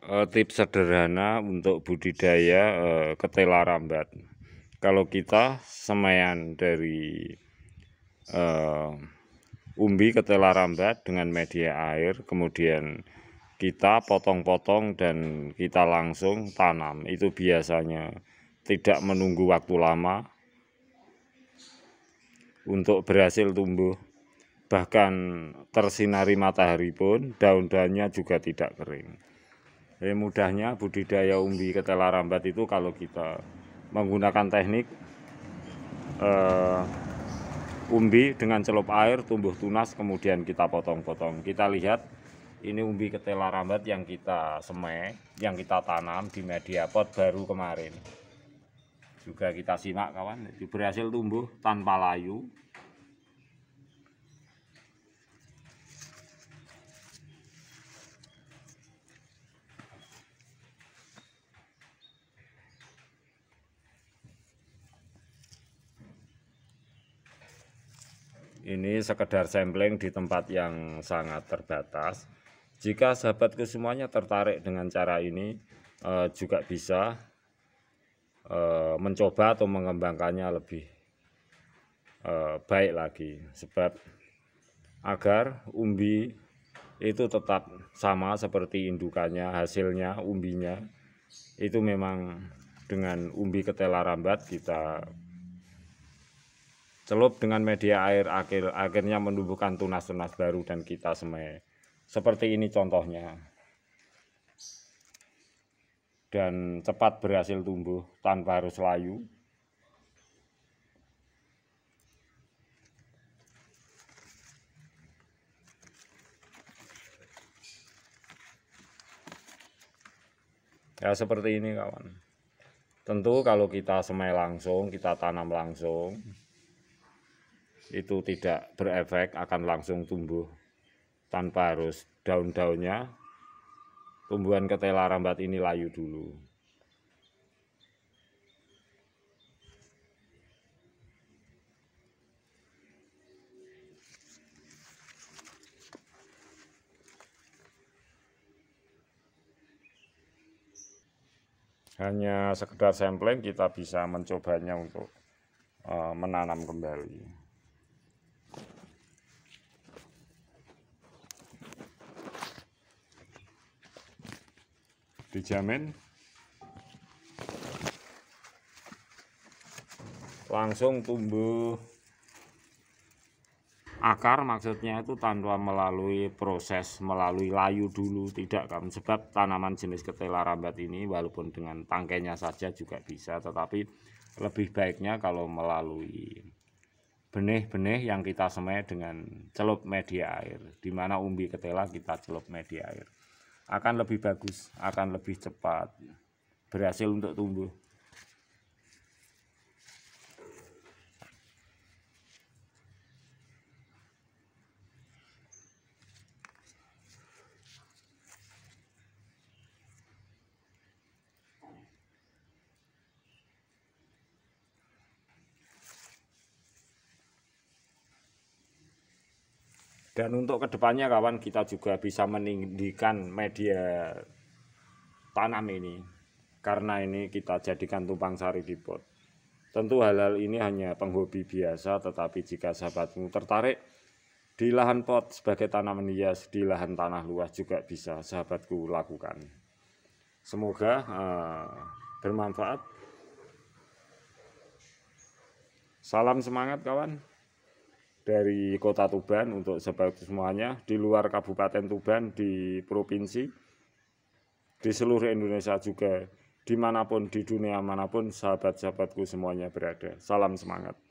Eh, tips sederhana untuk budidaya eh, ketela rambat. Kalau kita semayan dari uh, umbi ketela rambat dengan media air, kemudian kita potong-potong dan kita langsung tanam. Itu biasanya tidak menunggu waktu lama untuk berhasil tumbuh. Bahkan tersinari matahari pun daun-daunnya juga tidak kering. Jadi eh, mudahnya budidaya umbi ketela rambat itu kalau kita menggunakan teknik uh, umbi dengan celup air tumbuh tunas kemudian kita potong-potong. Kita lihat ini umbi ketela rambat yang kita semai, yang kita tanam di media pot baru kemarin. Juga kita simak kawan, berhasil tumbuh tanpa layu, Ini sekedar sampling di tempat yang sangat terbatas. Jika sahabatku semuanya tertarik dengan cara ini, eh, juga bisa eh, mencoba atau mengembangkannya lebih eh, baik lagi. Sebab agar umbi itu tetap sama seperti indukannya, hasilnya, umbinya itu memang dengan umbi ketela rambat kita celup dengan media air akhir akhirnya menumbuhkan tunas-tunas baru dan kita semai seperti ini contohnya dan cepat berhasil tumbuh tanpa harus layu ya seperti ini kawan tentu kalau kita semai langsung kita tanam langsung itu tidak berefek akan langsung tumbuh tanpa harus daun-daunnya tumbuhan ketela rambat ini layu dulu hanya sekedar sampling kita bisa mencobanya untuk eh, menanam kembali dijamin langsung tumbuh akar maksudnya itu tanpa melalui proses melalui layu dulu tidak kan sebab tanaman jenis ketela rambat ini walaupun dengan tangkainya saja juga bisa tetapi lebih baiknya kalau melalui benih-benih yang kita semai dengan celup media air di mana umbi ketela kita celup media air akan lebih bagus, akan lebih cepat, berhasil untuk tumbuh. Dan untuk kedepannya kawan kita juga bisa meninggikan media tanam ini karena ini kita jadikan tumpang sari di pot. Tentu halal ini hanya penghobi biasa tetapi jika sahabatmu tertarik di lahan pot sebagai tanaman hias di lahan tanah luas juga bisa sahabatku lakukan. Semoga uh, bermanfaat. Salam semangat kawan dari kota Tuban untuk seperti semuanya di luar Kabupaten Tuban di provinsi di seluruh Indonesia juga dimanapun di dunia manapun sahabat-sahabatku semuanya berada salam semangat